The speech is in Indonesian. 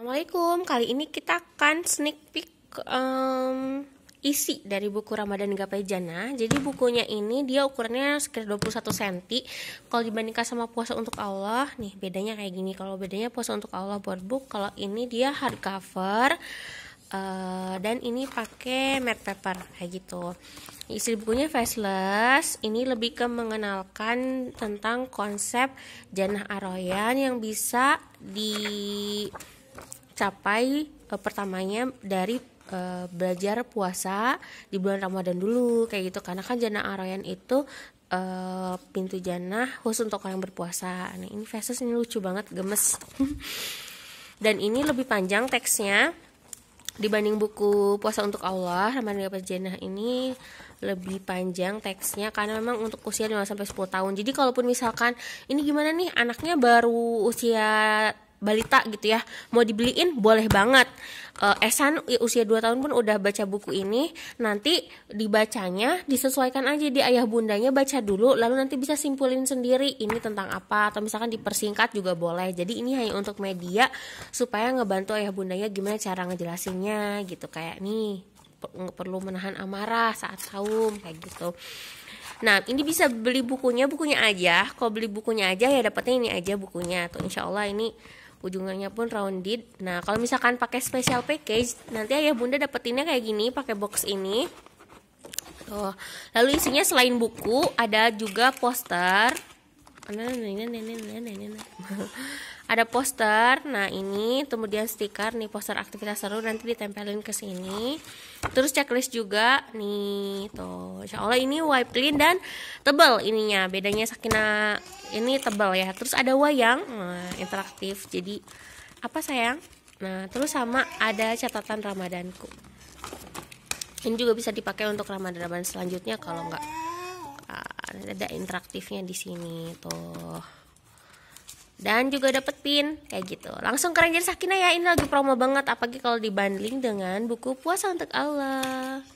Assalamualaikum. Kali ini kita akan sneak peek um, isi dari buku Ramadan Gapai Jana. Jadi bukunya ini dia ukurannya sekitar 21 cm. Kalau dibandingkan sama puasa untuk Allah, nih bedanya kayak gini. Kalau bedanya puasa untuk Allah buat book, kalau ini dia hardcover. Uh, eh, dan ini pakai matte paper kayak gitu. Isi bukunya faceless. Ini lebih ke mengenalkan tentang konsep jannah aroyan yang bisa di capai uh, e, pertamanya dari uh, belajar puasa di bulan Ramadan dulu kayak gitu karena kan jana arayan itu uh, pintu jannah khusus untuk orang berpuasa. Nah, ini versus ini lucu banget, gemes. Dan ini lebih panjang teksnya dibanding buku puasa untuk Allah Ramadan dapat jannah ini lebih panjang teksnya karena memang untuk usia 5 sampai 10 tahun. Jadi kalaupun misalkan ini gimana nih anaknya baru usia balita gitu ya mau dibeliin boleh banget uh, e, Esan usia 2 tahun pun udah baca buku ini nanti dibacanya disesuaikan aja di ayah bundanya baca dulu lalu nanti bisa simpulin sendiri ini tentang apa atau misalkan dipersingkat juga boleh jadi ini hanya untuk media supaya ngebantu ayah bundanya gimana cara ngejelasinnya gitu kayak nih perlu menahan amarah saat saum kayak gitu Nah, ini bisa beli bukunya, bukunya aja. kau beli bukunya aja ya dapetnya ini aja bukunya. Tuh insya Allah ini ujungnya pun rounded nah kalau misalkan pakai special package nanti ayah bunda dapetinnya kayak gini pakai box ini tuh lalu isinya selain buku ada juga poster ada poster nah ini kemudian stiker nih poster aktivitas seru nanti ditempelin ke sini terus checklist juga nih tuh insya Allah ini wipe clean dan tebal ininya bedanya sakina ini tebel ya terus ada wayang nah, interaktif jadi apa sayang nah terus sama ada catatan ramadanku ini juga bisa dipakai untuk ramadan ramadan selanjutnya kalau nggak ah, ada interaktifnya di sini tuh dan juga dapat pin kayak gitu langsung keren jadi sakinah ya ini lagi promo banget apalagi kalau dibanding dengan buku puasa untuk Allah